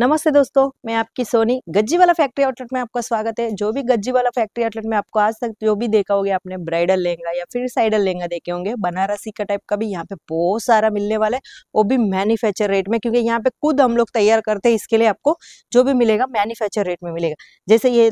नमस्ते दोस्तों मैं आपकी सोनी गज्जी वाला फैक्ट्री आउटलेट में आपका स्वागत है जो भी गज्जी वाला फैक्ट्री आउटलेट में आपको आज तक जो भी देखा होगा आपने ब्राइडल लहंगा या फिर साइडल लहंगा देखे होंगे बनारसी का टाइप का भी यहाँ पे बहुत सारा मिलने वाला है वो भी मैन्युफैक्चर रेट में क्योंकि यहाँ पे खुद हम लोग तैयार करते हैं इसके लिए आपको जो भी मिलेगा मैन्युफैक्चर रेट में मिलेगा जैसे ये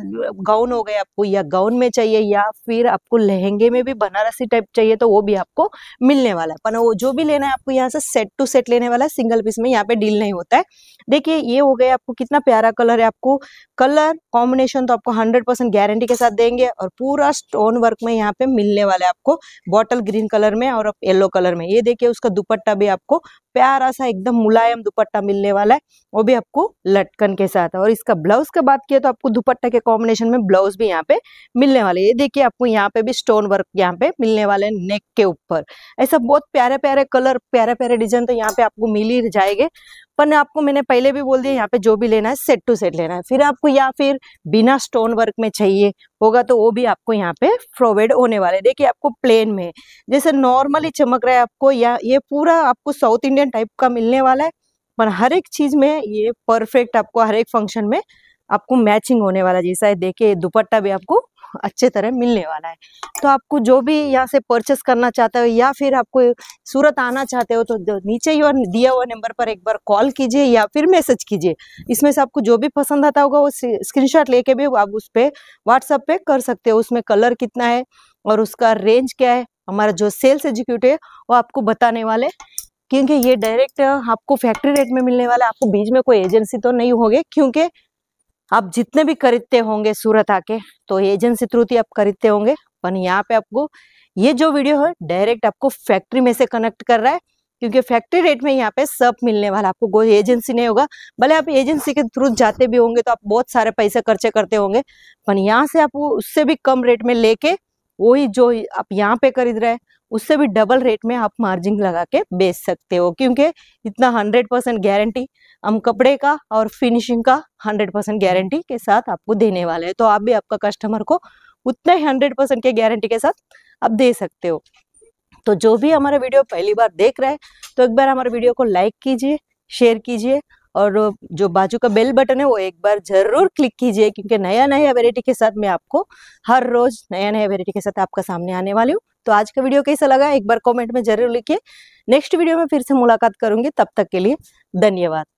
गाउन हो गए आपको या गाउन में चाहिए या फिर आपको लहंगे में भी बनारसी टाइप चाहिए तो वो भी आपको मिलने वाला है पर वो जो भी लेना है आपको यहाँ से सेट टू सेट लेने वाला है सिंगल पीस में यहाँ पे डील नहीं होता है देखिए ये गए आपको कितना प्यारा कलर है आपको कलर कॉम्बिनेशन तो आपको हंड्रेड परसेंट गारंटी के साथ देंगे और पूरा स्टोन वर्क में यहाँ पे मिलने वाला है आपको बॉटल ग्रीन कलर में और येलो कलर में ये देखिए उसका दुपट्टा भी आपको प्यारा सा एकदम मुलायम दुपट्टा मिलने वाला है वो भी आपको लटकन के साथ और इसका ब्लाउज का बात किया तो आपको दुपट्टा के कॉम्बिनेशन में ब्लाउज भी यहाँ पे मिलने वाले ये देखिए आपको यहाँ पे भी स्टोन वर्क यहाँ पे मिलने वाले नेक के ऊपर ऐसा बहुत प्यारे प्यारे कलर प्यारे प्यारे डिजाइन तो यहाँ पे आपको मिल ही जाएंगे पर आपको मैंने पहले भी बोल दिया यहाँ पे जो भी लेना है सेट टू सेट लेना है फिर आपको या फिर बिना स्टोन वर्क में चाहिए होगा तो वो भी आपको यहाँ पे प्रोवाइड होने वाले देखिए आपको प्लेन में जैसे नॉर्मली चमक रहा है आपको या ये पूरा आपको साउथ इंडियन मिलियन टाइप का मिलने वाला है पर हर एक चीज़ में ये परफेक्ट आपको हर एक फंक्शन में आपको मैचिंग होने वाला जैसा है देखे दुपट्टा भी आपको अच्छे तरह मिलने वाला है तो आपको जो भी यहाँ से परचेस करना चाहते हो या फिर आपको सूरत आना चाहते हो तो नीचे ही और दिया हुआ नंबर पर एक बार कॉल कीजिए या फिर मैसेज कीजिए इसमें से आपको जो भी पसंद आता होगा वो स्क्रीनशॉट लेके भी आप उस पर व्हाट्सअप पे कर सकते हो उसमें कलर कितना है और उसका रेंज क्या है हमारा जो सेल्स एग्जीक्यूटिव है वो आपको बताने वाले क्योंकि ये डायरेक्ट आपको फैक्ट्री रेट में मिलने वाला आपको बीच में कोई एजेंसी तो नहीं होगी क्योंकि आप जितने भी खरीदते होंगे सूरत आके तो एजेंसी थ्रू थी आप खरीदते होंगे पर यहाँ पे आपको ये जो वीडियो है डायरेक्ट आपको फैक्ट्री में से कनेक्ट कर रहा है क्योंकि फैक्ट्री रेट में यहाँ पे सब मिलने वाला आपको कोई एजेंसी नहीं होगा भले आप एजेंसी के थ्रू जाते भी होंगे तो आप बहुत सारे पैसे खर्चे करते होंगे पर यहाँ से आपको उससे भी कम रेट में लेके वही जो आप यहाँ पे खरीद रहे हैं उससे भी डबल रेट में आप मार्जिन लगा के बेच सकते हो क्योंकि इतना हंड्रेड परसेंट गारंटी हम कपड़े का और फिनिशिंग का हंड्रेड परसेंट गारंटी के साथ आपको देने वाले हैं तो आप भी आपका कस्टमर को उतने हंड्रेड परसेंट के गारंटी के साथ आप दे सकते हो तो जो भी हमारा वीडियो पहली बार देख रहे हैं तो एक बार हमारे वीडियो को लाइक कीजिए शेयर कीजिए और जो बाजू का बेल बटन है वो एक बार जरूर क्लिक कीजिए क्योंकि नया नया वेरायटी के साथ मैं आपको हर रोज नया नया वेरायटी के साथ आपका सामने आने वाली हूँ तो आज का वीडियो कैसा लगा एक बार कॉमेंट में जरूर लिखिए नेक्स्ट वीडियो में फिर से मुलाकात करूंगी तब तक के लिए धन्यवाद